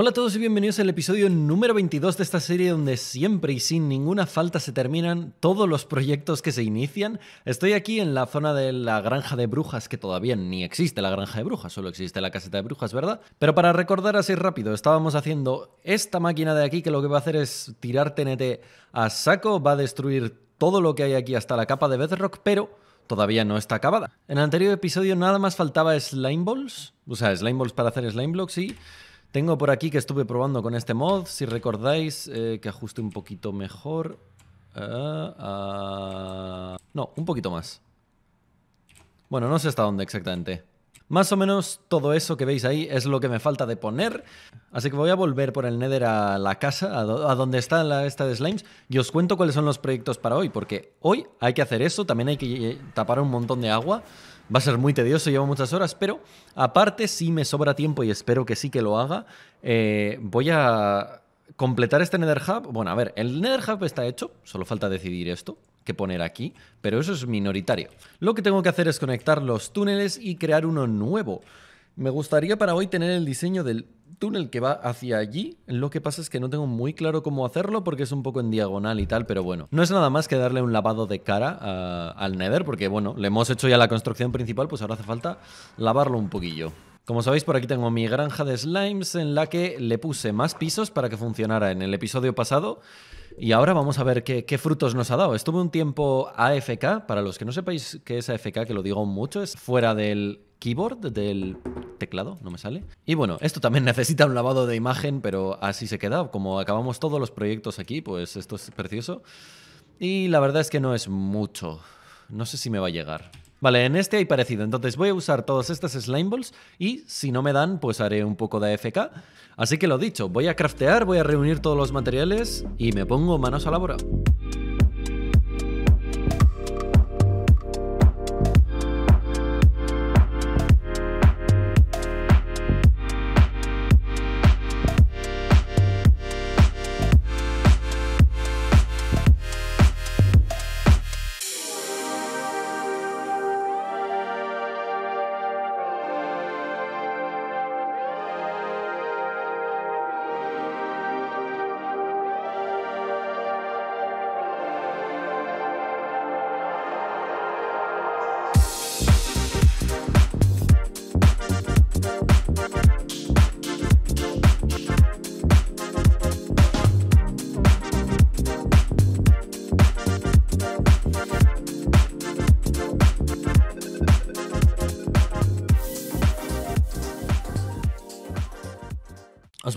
Hola a todos y bienvenidos al episodio número 22 de esta serie donde siempre y sin ninguna falta se terminan todos los proyectos que se inician. Estoy aquí en la zona de la granja de brujas, que todavía ni existe la granja de brujas, solo existe la caseta de brujas, ¿verdad? Pero para recordar así rápido, estábamos haciendo esta máquina de aquí que lo que va a hacer es tirar TNT a saco, va a destruir todo lo que hay aquí hasta la capa de Bedrock, pero todavía no está acabada. En el anterior episodio nada más faltaba slime balls, o sea, slime balls para hacer slime blocks y tengo por aquí que estuve probando con este mod, si recordáis, eh, que ajuste un poquito mejor. Ah, ah. no, un poquito más. Bueno, no sé hasta dónde exactamente. Más o menos todo eso que veis ahí es lo que me falta de poner. Así que voy a volver por el Nether a la casa, a, donde está la esta de slimes, y os cuento cuáles son los proyectos para hoy, porque hoy hay que hacer eso, también hay que eh, tapar un montón de agua. Va a ser muy tedioso, llevo muchas horas, pero aparte si me sobra tiempo y espero que sí que lo haga, eh, voy a completar este Nether Hub. Bueno, a ver, el Nether Hub está hecho, solo falta decidir esto, que poner aquí, pero eso es minoritario. Lo que tengo que hacer es conectar los túneles y crear uno nuevo. Me gustaría para hoy tener el diseño del túnel que va hacia allí. Lo que pasa es que no tengo muy claro cómo hacerlo porque es un poco en diagonal y tal, pero bueno. No es nada más que darle un lavado de cara al Nether porque, bueno, le hemos hecho ya la construcción principal, pues ahora hace falta lavarlo un poquillo. Como sabéis, por aquí tengo mi granja de slimes en la que le puse más pisos para que funcionara en el episodio pasado. Y ahora vamos a ver qué, qué, frutos nos ha dado. Estuve un tiempo AFK, para los que no sepáis qué es AFK, que lo digo mucho, es fuera del keyboard, del teclado, no me sale. Y bueno, esto también necesita un lavado de imagen, pero así se queda. Como acabamos todos los proyectos aquí, pues esto es precioso. Y la verdad es que no es mucho. No sé si me va a llegar. Vale, en este hay parecido. Entonces voy a usar todas estas slime balls y si no me dan, pues haré un poco de AFK. Así que lo dicho, voy a craftear, voy a reunir todos los materiales y me pongo manos a la obra.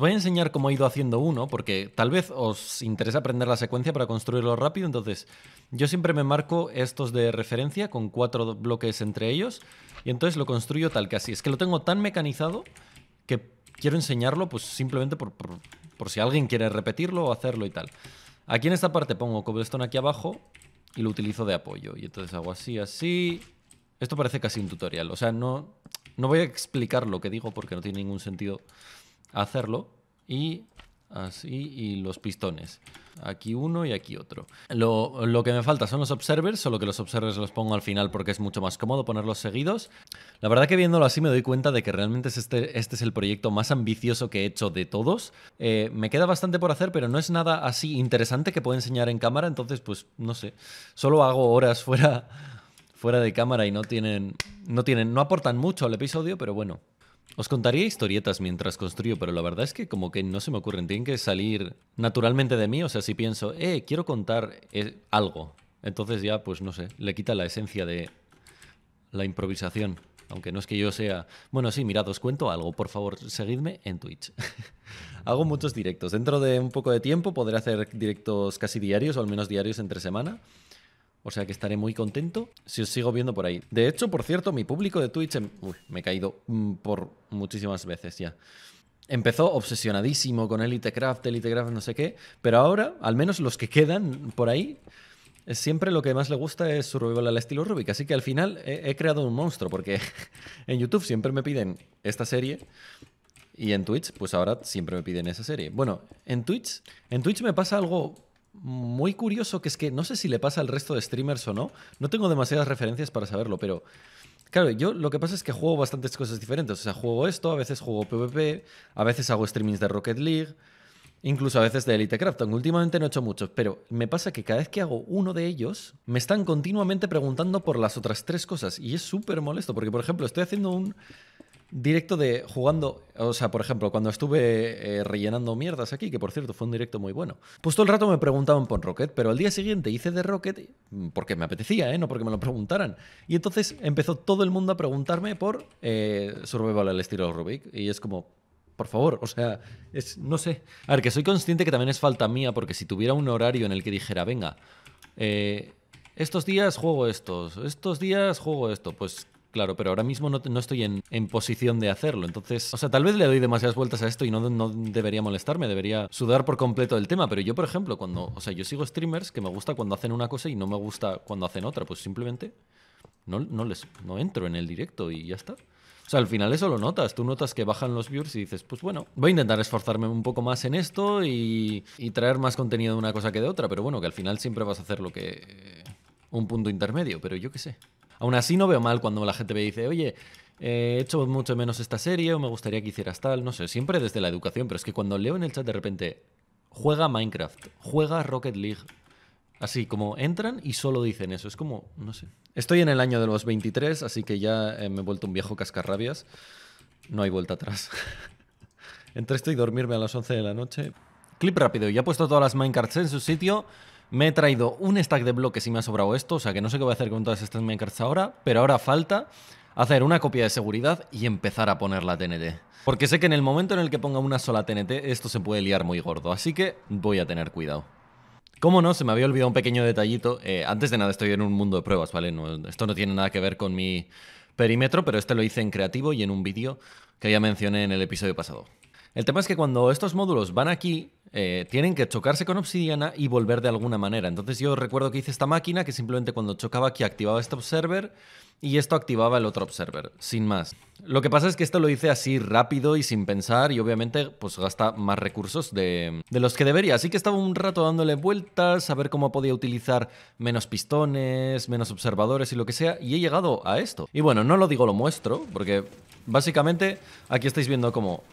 voy a enseñar cómo he ido haciendo uno, porque tal vez os interesa aprender la secuencia para construirlo rápido. Entonces, yo siempre me marco estos de referencia con cuatro bloques entre ellos, y entonces lo construyo tal que así. Es que lo tengo tan mecanizado que quiero enseñarlo, pues simplemente por, por, si alguien quiere repetirlo o hacerlo y tal. Aquí en esta parte pongo cobblestone aquí abajo y lo utilizo de apoyo. Y entonces hago así, así. Esto parece casi un tutorial. O sea, no, no voy a explicar lo que digo porque no tiene ningún sentido hacerlo y así y los pistones. Aquí uno y aquí otro. Lo, que me falta son los observers, solo que los observers los pongo al final porque es mucho más cómodo ponerlos seguidos. La verdad que viéndolo así me doy cuenta de que realmente este, este es el proyecto más ambicioso que he hecho de todos. Eh, me queda bastante por hacer, pero no es nada así interesante que pueda enseñar en cámara, entonces pues no sé. Solo hago horas fuera, fuera de cámara y no tienen, no tienen, no aportan mucho al episodio, pero bueno, os contaría historietas mientras construyo, pero la verdad es que como que no se me ocurren. Tienen que salir naturalmente de mí. O sea, si pienso, eh, quiero contar eh, algo. Entonces ya, pues no sé, le quita la esencia de la improvisación. Aunque no es que yo sea... Bueno, sí, mirad, os cuento algo. Por favor, seguidme en Twitch. Hago muchos directos. Dentro de un poco de tiempo podré hacer directos casi diarios, o al menos diarios entre semana. O sea que estaré muy contento si os sigo viendo por ahí. De hecho, por cierto, mi público de Twitch... Em, uy, me he caído mm, por muchísimas veces ya. Empezó obsesionadísimo con Elite Craft, Elite Craft, no sé qué. Pero ahora, al menos los que quedan por ahí, siempre lo que más le gusta es survival al estilo Rubik. Así que al final he, he creado un monstruo, porque en YouTube siempre me piden esta serie. Y en Twitch, pues ahora siempre me piden esa serie. Bueno, en Twitch, en Twitch me pasa algo muy curioso, que es que no sé si le pasa al resto de streamers o no. No tengo demasiadas referencias para saberlo, pero claro, yo lo que pasa es que juego bastantes cosas diferentes. O sea, juego esto, a veces juego PvP, a veces hago streamings de Rocket League, incluso a veces de Elite Craft, últimamente no he hecho muchos, pero me pasa que cada vez que hago uno de ellos, me están continuamente preguntando por las otras tres cosas. Y es súper molesto, porque por ejemplo, estoy haciendo un directo de jugando, o sea, por ejemplo, cuando estuve eh, rellenando mierdas aquí, que por cierto fue un directo muy bueno, pues todo el rato me preguntaban por Rocket, pero al día siguiente hice de Rocket mm, porque me apetecía, ¿eh? no porque me lo preguntaran. Y entonces empezó todo el mundo a preguntarme por eh, Survival al estilo Rubik, y es como, por favor, o sea, es, no sé. A ver, que soy consciente que también es falta mía, porque si tuviera un horario en el que dijera, venga, eh, estos días juego estos, estos días juego esto, pues Claro, pero ahora mismo no, estoy en, posición de hacerlo. Entonces, o sea, tal vez le doy demasiadas vueltas a esto y no, debería molestarme, debería sudar por completo el tema. Pero yo, por ejemplo, cuando, o sea, yo sigo streamers que me gusta cuando hacen una cosa y no me gusta cuando hacen otra, pues simplemente no, les, no entro en el directo y ya está. O sea, al final eso lo notas. Tú notas que bajan los views y dices, pues bueno, voy a intentar esforzarme un poco más en esto y, y traer más contenido de una cosa que de otra. Pero bueno, que al final siempre vas a hacer lo que... Eh, un punto intermedio, pero yo qué sé. Aún así no veo mal cuando la gente me dice, oye, eh, he hecho mucho menos esta serie o me gustaría que hicieras tal, no sé, siempre desde la educación, pero es que cuando leo en el chat de repente, juega Minecraft, juega Rocket League, así como entran y solo dicen eso, es como, no sé. Estoy en el año de los 23, así que ya eh, me he vuelto un viejo cascarrabias, no hay vuelta atrás. Entre esto y dormirme a las 11 de la noche. Clip rápido, ya he puesto todas las Minecrafts en su sitio. Me he traído un stack de bloques y me ha sobrado esto, o sea que no sé qué voy a hacer con todas estas minecarts ahora, pero ahora falta hacer una copia de seguridad y empezar a poner la TNT. Porque sé que en el momento en el que ponga una sola TNT esto se puede liar muy gordo, así que voy a tener cuidado. Como no, se me había olvidado un pequeño detallito. Eh, antes de nada estoy en un mundo de pruebas, ¿vale? esto no tiene nada que ver con mi perímetro, pero este lo hice en creativo y en un vídeo que ya mencioné en el episodio pasado. El tema es que cuando estos módulos van aquí, eh, tienen que chocarse con obsidiana y volver de alguna manera. Entonces yo recuerdo que hice esta máquina que simplemente cuando chocaba aquí activaba este observer y esto activaba el otro observer, sin más. Lo que pasa es que esto lo hice así rápido y sin pensar y obviamente pues gasta más recursos de, de los que debería. Así que estaba un rato dándole vueltas a ver cómo podía utilizar menos pistones, menos observadores y lo que sea y he llegado a esto. Y bueno, no lo digo, lo muestro porque básicamente aquí estáis viendo cómo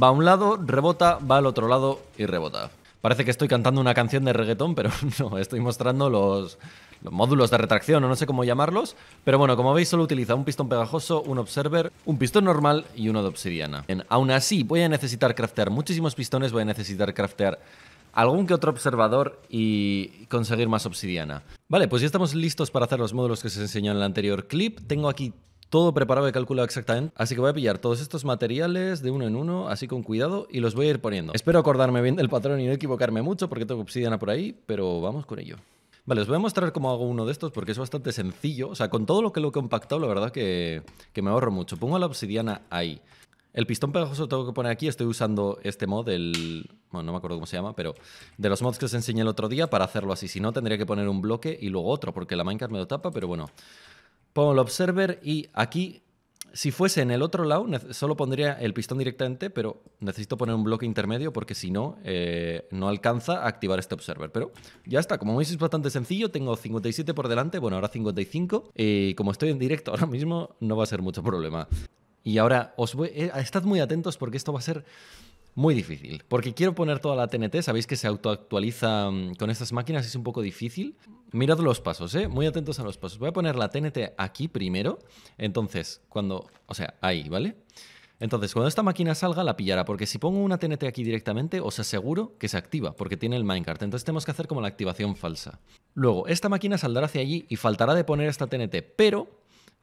Va a un lado, rebota, va al otro lado y rebota. Parece que estoy cantando una canción de reggaetón, pero no, estoy mostrando los, módulos de retracción o no sé cómo llamarlos. Pero bueno, como veis solo utiliza un pistón pegajoso, un observer, un pistón normal y uno de obsidiana. aún así voy a necesitar craftear muchísimos pistones, voy a necesitar craftear algún que otro observador y conseguir más obsidiana. Vale, pues ya estamos listos para hacer los módulos que os enseñó en el anterior clip. Tengo aquí todo preparado y calculado exactamente. Así que voy a pillar todos estos materiales de uno en uno, así con cuidado, y los voy a ir poniendo. Espero acordarme bien del patrón y no equivocarme mucho porque tengo obsidiana por ahí, pero vamos con ello. Vale, os voy a mostrar cómo hago uno de estos porque es bastante sencillo. O sea, con todo lo que lo he compactado, la verdad que, me ahorro mucho. Pongo la obsidiana ahí. El pistón pegajoso tengo que poner aquí. Estoy usando este mod, el... Bueno, no me acuerdo cómo se llama, pero... De los mods que os enseñé el otro día para hacerlo así. Si no, tendría que poner un bloque y luego otro, porque la Minecraft me lo tapa, pero bueno pongo el observer y aquí, si fuese en el otro lado, solo pondría el pistón directamente, pero necesito poner un bloque intermedio porque si no, eh, no alcanza a activar este observer. Pero ya está, como veis es bastante sencillo, tengo 57 por delante, bueno, ahora 55, y como estoy en directo ahora mismo, no va a ser mucho problema. Y ahora, os voy, eh, estad muy atentos porque esto va a ser muy difícil, porque quiero poner toda la TNT, sabéis que se autoactualiza mm, con estas máquinas, es un poco difícil. Mirad los pasos, ¿eh? muy atentos a los pasos. Voy a poner la TNT aquí primero, entonces, cuando, o sea, ahí, ¿vale? Entonces, cuando esta máquina salga, la pillará, porque si pongo una TNT aquí directamente, os aseguro que se activa, porque tiene el minecart. Entonces tenemos que hacer como la activación falsa. Luego, esta máquina saldrá hacia allí y faltará de poner esta TNT, pero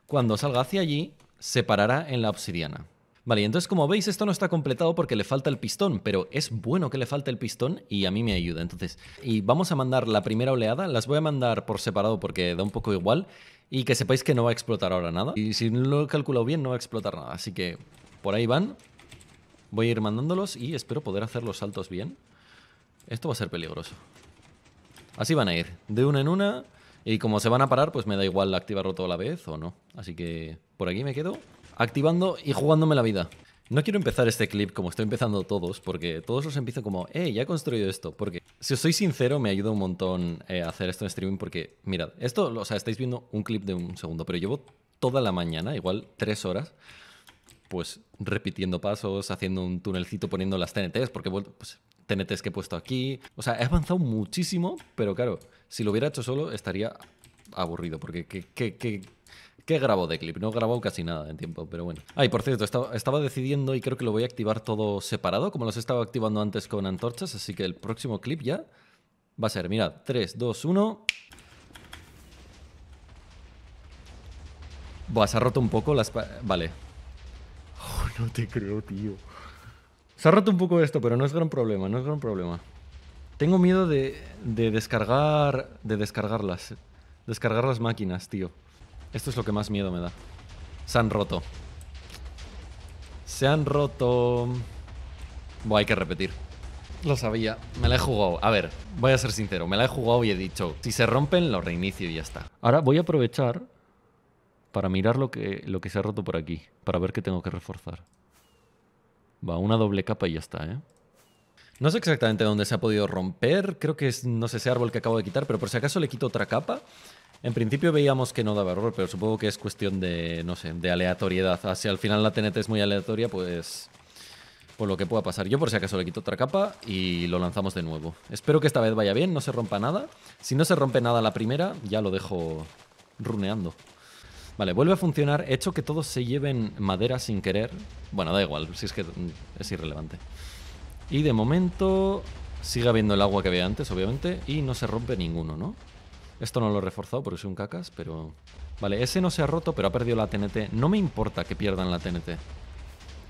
cuando salga hacia allí, se parará en la obsidiana. Vale, entonces como veis esto no está completado porque le falta el pistón, pero es bueno que le falte el pistón y a mí me ayuda. Entonces, y vamos a mandar la primera oleada, las voy a mandar por separado porque da un poco igual y que sepáis que no va a explotar ahora nada. Y si no lo he calculado bien no va a explotar nada, así que por ahí van. Voy a ir mandándolos y espero poder hacer los saltos bien. Esto va a ser peligroso. Así van a ir, de una en una y como se van a parar pues me da igual activarlo toda la vez o no. Así que por aquí me quedo activando y jugándome la vida. No quiero empezar este clip como estoy empezando todos, porque todos los empiezo como, eh, ya he construido esto, porque si os soy sincero, me ayuda un montón eh, hacer esto en streaming, porque mirad, esto, o sea, estáis viendo un clip de un segundo, pero llevo toda la mañana, igual tres horas, pues repitiendo pasos, haciendo un tunelcito, poniendo las TNTs, porque pues, TNTs que he puesto aquí, o sea, he avanzado muchísimo, pero claro, si lo hubiera hecho solo estaría aburrido, porque que qué, qué ¿Qué grabó de clip? No grabado casi nada en tiempo, pero bueno. Ay, por cierto, estaba, estaba, decidiendo y creo que lo voy a activar todo separado, como los he estado activando antes con antorchas, así que el próximo clip ya va a ser, mirad, 3, 2, 1... Buah, se ha roto un poco las... Vale. Oh, no te creo, tío. Se ha roto un poco esto, pero no es gran problema, no es gran problema. Tengo miedo de, de descargar... de descargarlas. Descargar las máquinas, tío. Esto es lo que más miedo me da. Se han roto. Se han roto... Bueno, hay que repetir. Lo sabía. Me la he jugado. A ver, voy a ser sincero. Me la he jugado y he dicho, si se rompen, lo reinicio y ya está. Ahora voy a aprovechar para mirar lo que, lo que se ha roto por aquí. Para ver qué tengo que reforzar. Va, una doble capa y ya está, ¿eh? No sé exactamente dónde se ha podido romper. Creo que es, no sé, ese árbol que acabo de quitar. Pero por si acaso le quito otra capa en principio veíamos que no daba error, pero supongo que es cuestión de, no sé, de aleatoriedad. Ah, si al final la TNT es muy aleatoria, pues por lo que pueda pasar. Yo por si acaso le quito otra capa y lo lanzamos de nuevo. Espero que esta vez vaya bien, no se rompa nada. Si no se rompe nada la primera, ya lo dejo runeando. Vale, vuelve a funcionar. He hecho que todos se lleven madera sin querer. Bueno, da igual, si es que es irrelevante. Y de momento sigue habiendo el agua que había antes, obviamente, y no se rompe ninguno, ¿no? Esto no lo he reforzado porque soy un cacas, pero... Vale, ese no se ha roto, pero ha perdido la TNT. No me importa que pierdan la TNT.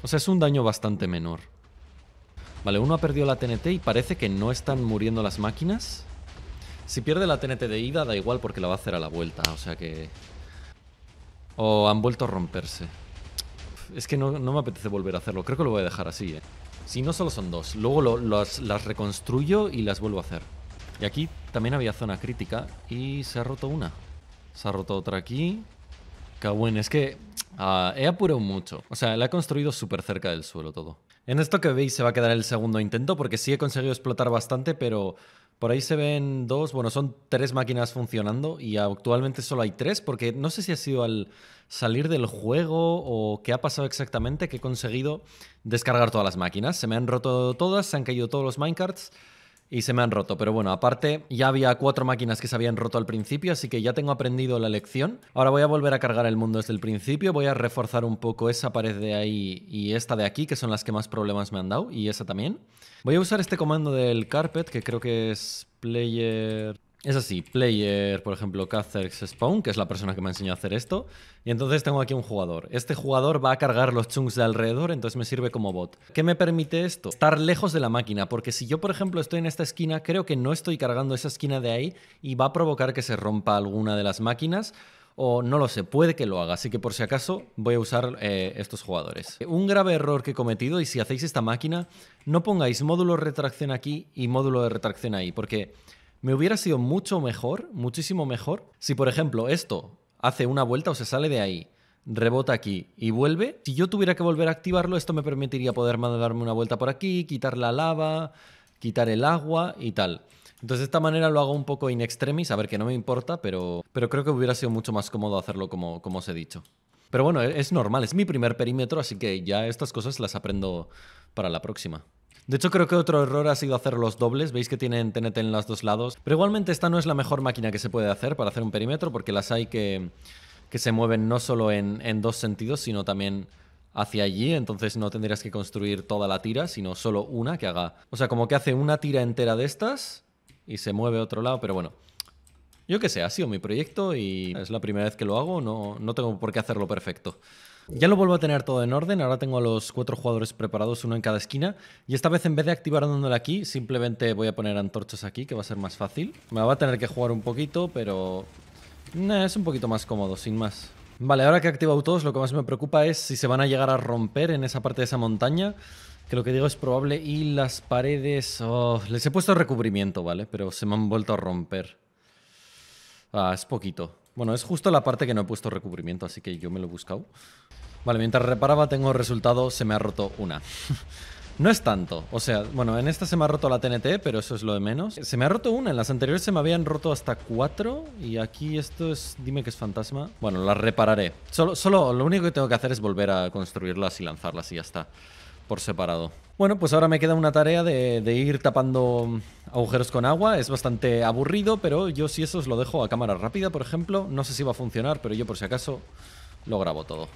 O sea, es un daño bastante menor. Vale, uno ha perdido la TNT y parece que no están muriendo las máquinas. Si pierde la TNT de ida, da igual porque la va a hacer a la vuelta. O sea que... O han vuelto a romperse. Es que no, me apetece volver a hacerlo. Creo que lo voy a dejar así, ¿eh? Si no, solo son dos. Luego las reconstruyo y las vuelvo a hacer. Y aquí también había zona crítica y se ha roto una. Se ha roto otra aquí. bueno, es que ah, he apurado mucho. O sea, la he construido súper cerca del suelo todo. En esto que veis se va a quedar el segundo intento porque sí he conseguido explotar bastante, pero por ahí se ven dos, bueno, son tres máquinas funcionando y actualmente solo hay tres porque no sé si ha sido al salir del juego o qué ha pasado exactamente que he conseguido descargar todas las máquinas. Se me han roto todas, se han caído todos los minecarts y se me han roto. Pero bueno, aparte ya había cuatro máquinas que se habían roto al principio, así que ya tengo aprendido la lección. Ahora voy a volver a cargar el mundo desde el principio, voy a reforzar un poco esa pared de ahí y esta de aquí, que son las que más problemas me han dado, y esa también. Voy a usar este comando del carpet, que creo que es player es así, player, por ejemplo, Catherx Spawn, que es la persona que me enseñó a hacer esto. Y entonces tengo aquí un jugador. Este jugador va a cargar los chunks de alrededor, entonces me sirve como bot. ¿Qué me permite esto? Estar lejos de la máquina, porque si yo, por ejemplo, estoy en esta esquina, creo que no estoy cargando esa esquina de ahí y va a provocar que se rompa alguna de las máquinas o no lo sé, puede que lo haga, así que por si acaso voy a usar eh, estos jugadores. Un grave error que he cometido, y si hacéis esta máquina, no pongáis módulo de retracción aquí y módulo de retracción ahí, porque me hubiera sido mucho mejor, muchísimo mejor, si por ejemplo esto hace una vuelta o se sale de ahí, rebota aquí y vuelve. Si yo tuviera que volver a activarlo, esto me permitiría poder darme una vuelta por aquí, quitar la lava, quitar el agua y tal. Entonces de esta manera lo hago un poco in extremis, a ver que no me importa, pero, pero creo que hubiera sido mucho más cómodo hacerlo como, como os he dicho. Pero bueno, e, es normal, es mi primer perímetro, así que ya estas cosas las aprendo para la próxima. De hecho, creo que otro error ha sido hacer los dobles. Veis que tienen TNT en los dos lados. Pero igualmente esta no es la mejor máquina que se puede hacer para hacer un perímetro, porque las hay que, se mueven no solo en, dos sentidos, sino también hacia allí, entonces no tendrías que construir toda la tira, sino solo una que haga... O sea, como que hace una tira entera de estas y se mueve a otro lado, pero bueno. Yo qué sé, ha sido mi proyecto y es la primera vez que lo hago, no, no tengo por qué hacerlo perfecto. Ya lo vuelvo a tener todo en orden. Ahora tengo a los cuatro jugadores preparados, uno en cada esquina. Y esta vez en vez de activar dándole aquí, simplemente voy a poner antorchas aquí, que va a ser más fácil. Me va a tener que jugar un poquito, pero... Nah, es un poquito más cómodo, sin más. Vale, ahora que he activado todos, lo que más me preocupa es si se van a llegar a romper en esa parte de esa montaña. Que lo que digo es probable. Y las paredes... Oh, les he puesto recubrimiento, ¿vale? Pero se me han vuelto a romper. Ah, es poquito. Bueno, es justo la parte que no he puesto recubrimiento, así que yo me lo he buscado. Vale, mientras reparaba tengo resultado, se me ha roto una. no es tanto, o sea, bueno, en esta se me ha roto la TNT, pero eso es lo de menos. Se me ha roto una, en las anteriores se me habían roto hasta cuatro y aquí esto es, dime que es fantasma. Bueno, la repararé. Solo, solo lo único que tengo que hacer es volver a construirlas y lanzarlas y ya está, por separado. Bueno, pues ahora me queda una tarea de, ir tapando agujeros con agua. Es bastante aburrido, pero yo si eso os lo dejo a cámara rápida, por ejemplo. No sé si va a funcionar, pero yo por si acaso lo grabo todo.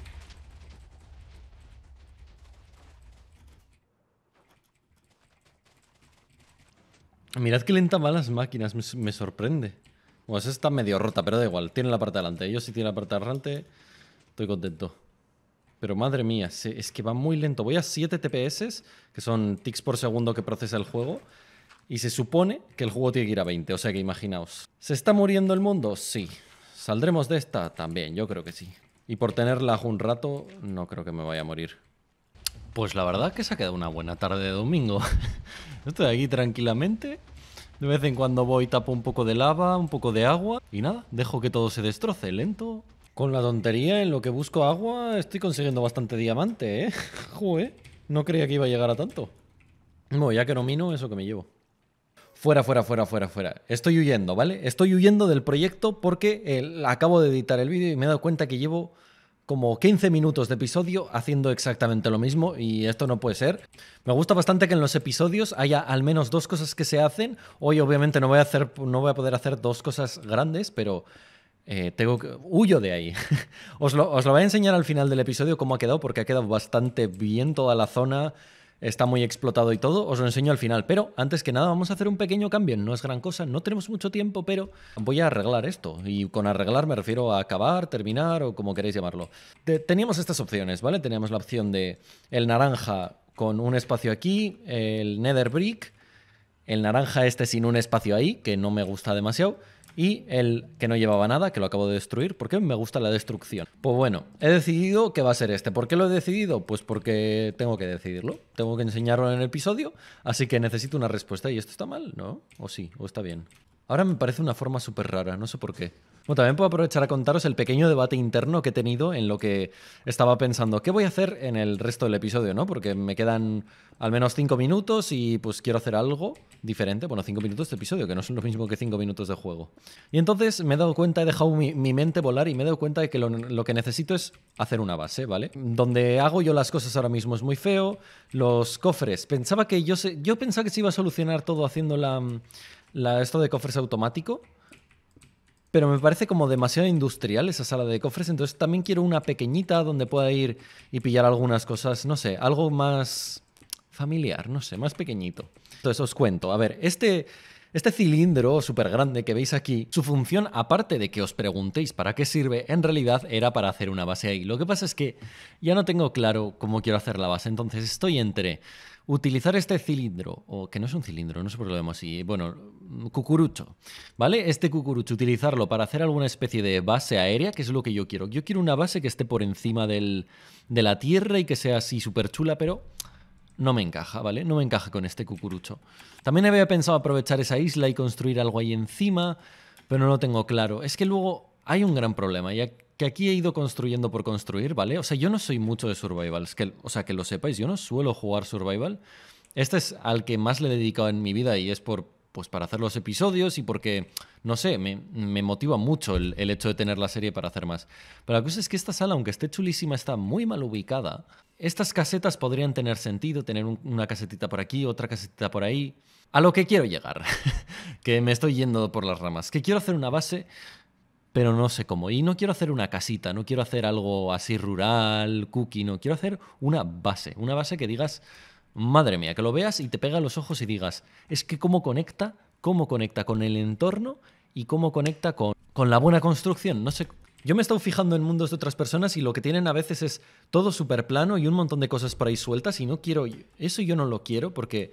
Mirad qué lenta van las máquinas, me, sorprende. Bueno, esa está medio rota, pero da igual. Tiene la parte delante. Yo si tiene la parte delante, estoy contento. Pero madre mía, es que va muy lento. Voy a 7 TPS, que son ticks por segundo que procesa el juego. Y se supone que el juego tiene que ir a 20, o sea que imaginaos. ¿Se está muriendo el mundo? Sí. ¿Saldremos de esta? También, yo creo que sí. Y por tenerla un rato, no creo que me vaya a morir. Pues la verdad que se ha quedado una buena tarde de domingo. Estoy aquí tranquilamente. De vez en cuando voy, tapo un poco de lava, un poco de agua. Y nada, dejo que todo se destroce, lento, con la tontería en lo que busco agua estoy consiguiendo bastante diamante, ¿eh? Jue, no creía que iba a llegar a tanto. Bueno, ya que no mino, eso que me llevo. Fuera, fuera, fuera, fuera, fuera. Estoy huyendo, ¿vale? Estoy huyendo del proyecto porque acabo de editar el vídeo y me he dado cuenta que llevo como 15 minutos de episodio haciendo exactamente lo mismo y esto no puede ser. Me gusta bastante que en los episodios haya al menos dos cosas que se hacen. Hoy obviamente no voy a hacer no voy a poder hacer dos cosas grandes, pero eh, tengo huyo de ahí. os, lo, voy a enseñar al final del episodio cómo ha quedado, porque ha quedado bastante bien toda la zona. Está muy explotado y todo, os lo enseño al final. Pero antes que nada, vamos a hacer un pequeño cambio. No es gran cosa, no tenemos mucho tiempo, pero voy a arreglar esto. Y con arreglar me refiero a acabar, terminar o como queréis llamarlo. teníamos estas opciones, ¿vale? Teníamos la opción de el naranja con un espacio aquí, el nether brick, el naranja este sin un espacio ahí, que no me gusta demasiado y el que no llevaba nada, que lo acabo de destruir, porque me gusta la destrucción. Pues bueno, he decidido que va a ser este. ¿Por qué lo he decidido? Pues porque tengo que decidirlo, tengo que enseñarlo en el episodio, así que necesito una respuesta. ¿Y esto está mal? ¿No? ¿O sí? ¿O está bien? Ahora me parece una forma súper rara, no sé por qué. Bueno, también puedo aprovechar a contaros el pequeño debate interno que he tenido en lo que estaba pensando, ¿qué voy a hacer en el resto del episodio, no? Porque me quedan al menos cinco minutos y pues quiero hacer algo diferente. Bueno, cinco minutos de episodio, que no son lo mismo que cinco minutos de juego. Y entonces me he dado cuenta, he dejado mi, mente volar y me he dado cuenta de que lo, que necesito es hacer una base, ¿vale? Donde hago yo las cosas ahora mismo es muy feo. Los cofres, pensaba que yo, se, yo pensaba que se iba a solucionar todo haciendo la esto de cofres automático pero me parece como demasiado industrial esa sala de cofres, entonces también quiero una pequeñita donde pueda ir y pillar algunas cosas, no sé, algo más familiar, no sé, más pequeñito. Entonces os cuento, a ver, este este cilindro súper grande que veis aquí, su función, aparte de que os preguntéis para qué sirve, en realidad era para hacer una base ahí. Lo que pasa es que ya no tengo claro cómo quiero hacer la base, entonces estoy entre utilizar este cilindro, o que no es un cilindro, no sé por qué lo vemos así, bueno, cucurucho, ¿vale? Este cucurucho, utilizarlo para hacer alguna especie de base aérea, que es lo que yo quiero. Yo quiero una base que esté por encima de la tierra y que sea así súper chula, pero no me encaja, ¿vale? No me encaja con este cucurucho. También había pensado aprovechar esa isla y construir algo ahí encima, pero no lo tengo claro. Es que luego hay un gran problema, ya que aquí he ido construyendo por construir, ¿vale? O sea, yo no soy mucho de survival, es que, o sea, que lo sepáis, yo no suelo jugar survival. Este es al que más le he dedicado en mi vida y es por pues para hacer los episodios y porque, no sé, me, motiva mucho el, hecho de tener la serie para hacer más. Pero la cosa es que esta sala, aunque esté chulísima, está muy mal ubicada. Estas casetas podrían tener sentido, tener una casetita por aquí, otra casetita por ahí. A lo que quiero llegar, que me estoy yendo por las ramas, que quiero hacer una base, pero no sé cómo. Y no quiero hacer una casita, no quiero hacer algo así rural, cookie, no, quiero hacer una base, una base que digas, Madre mía, que lo veas y te pega los ojos y digas, es que cómo conecta, cómo conecta con el entorno y cómo conecta con, con la buena construcción. No sé, yo me he estado fijando en mundos de otras personas y lo que tienen a veces es todo súper plano y un montón de cosas por ahí sueltas y no quiero, eso yo no lo quiero porque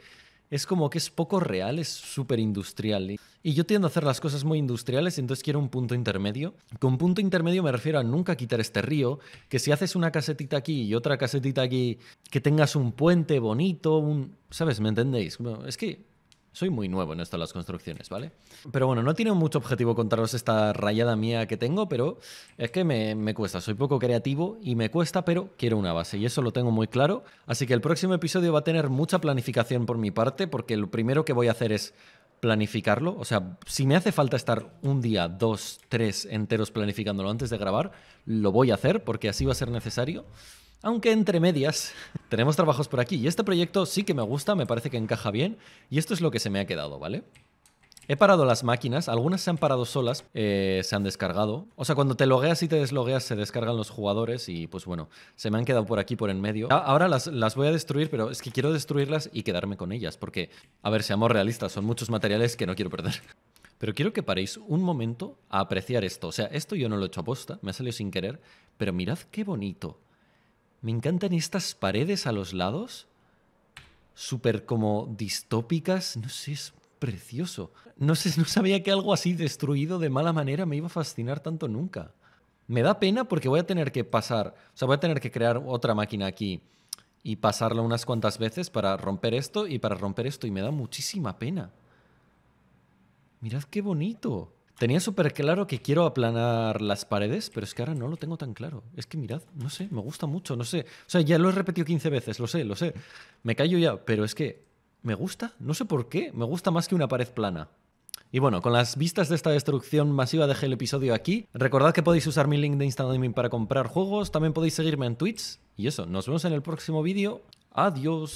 es como que es poco real, es súper industrial. ¿eh? Y yo tiendo a hacer las cosas muy industriales, entonces quiero un punto intermedio. Con punto intermedio me refiero a nunca quitar este río, que si haces una casetita aquí y otra casetita aquí, que tengas un puente bonito, un... ¿Sabes? ¿Me entendéis? es que soy muy nuevo en esto de las construcciones, ¿vale? Pero bueno, no tiene mucho objetivo contaros esta rayada mía que tengo, pero es que me, me, cuesta. Soy poco creativo y me cuesta, pero quiero una base y eso lo tengo muy claro. Así que el próximo episodio va a tener mucha planificación por mi parte, porque lo primero que voy a hacer es planificarlo. O sea, si me hace falta estar un día, dos, tres enteros planificándolo antes de grabar, lo voy a hacer porque así va a ser necesario. Aunque entre medias tenemos trabajos por aquí y este proyecto sí que me gusta, me parece que encaja bien y esto es lo que se me ha quedado, ¿vale? He parado las máquinas, algunas se han parado solas, eh, se han descargado. O sea, cuando te logueas y te deslogueas se descargan los jugadores y pues bueno, se me han quedado por aquí, por en medio. Ah, ahora las, voy a destruir, pero es que quiero destruirlas y quedarme con ellas, porque, a ver, seamos realistas, son muchos materiales que no quiero perder. Pero quiero que paréis un momento a apreciar esto. O sea, esto yo no lo he hecho a aposta, me ha salido sin querer, pero mirad qué bonito. Me encantan estas paredes a los lados. Súper como distópicas. No sé, es precioso. No sé, no sabía que algo así destruido de mala manera me iba a fascinar tanto nunca. Me da pena porque voy a tener que pasar, o sea, voy a tener que crear otra máquina aquí y pasarla unas cuantas veces para romper esto y para romper esto y me da muchísima pena. Mirad qué bonito. Tenía súper claro que quiero aplanar las paredes, pero es que ahora no lo tengo tan claro. Es que mirad, no sé, me gusta mucho, no sé. O sea, ya lo he repetido 15 veces, lo sé, lo sé. Me callo ya, pero es que me gusta, no sé por qué, me gusta más que una pared plana. Y bueno, con las vistas de esta destrucción masiva dejé el episodio aquí. Recordad que podéis usar mi link de Instagram para comprar juegos, también podéis seguirme en Twitch. Y eso, nos vemos en el próximo vídeo. Adiós.